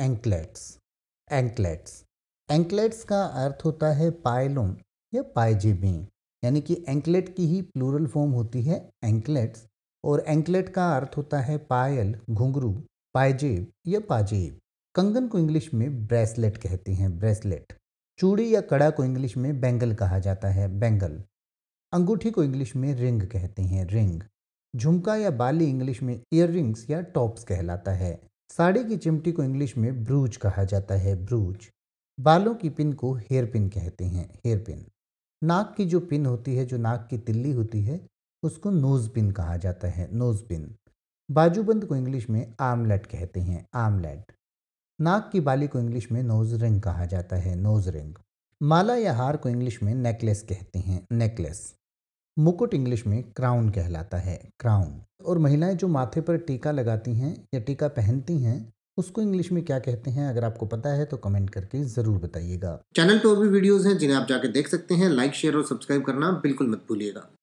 anklets anklets anklets का अर्थ होता है पायलोम या पायजेबी यानी कि एंकलेट की ही प्लूरल फॉर्म होती है एंकलेट्स और एंकलेट का अर्थ होता है पायल घुंघरू पायजेब या पाजेब कंगन को इंग्लिश में ब्रेसलेट कहते हैं ब्रेसलेट चूड़ी या कड़ा को इंग्लिश में बैंगल कहा जाता है बैंगल अंगूठी को इंग्लिश में रिंग कहते हैं रिंग झुमका या बाली इंग्लिश में ईयर या टॉप्स कहलाता है साड़ी की चिमटी को इंग्लिश में ब्रूज कहा जाता है ब्रूज बालों की पिन को हेयर पिन कहते हैं हेयर पिन नाक की जो पिन होती है जो नाक की तिल्ली होती है उसको नोज़ पिन कहा जाता है नोज़ पिन बाजूबंद को इंग्लिश में आमलेट कहते हैं आमलेट नाक की बाली को इंग्लिश में नोज रिंग कहा जाता है नोज रिंग माला या हार को इंग्लिश में नेकलेस कहते हैं नेकलेस मुकुट इंग्लिश में क्राउन कहलाता है क्राउन और महिलाएं जो माथे पर टीका लगाती हैं या टीका पहनती हैं उसको इंग्लिश में क्या कहते हैं अगर आपको पता है तो कमेंट करके जरूर बताइएगा चैनल पर और भी वीडियोस हैं जिन्हें आप जाके देख सकते हैं लाइक शेयर और सब्सक्राइब करना बिल्कुल मत भूलिएगा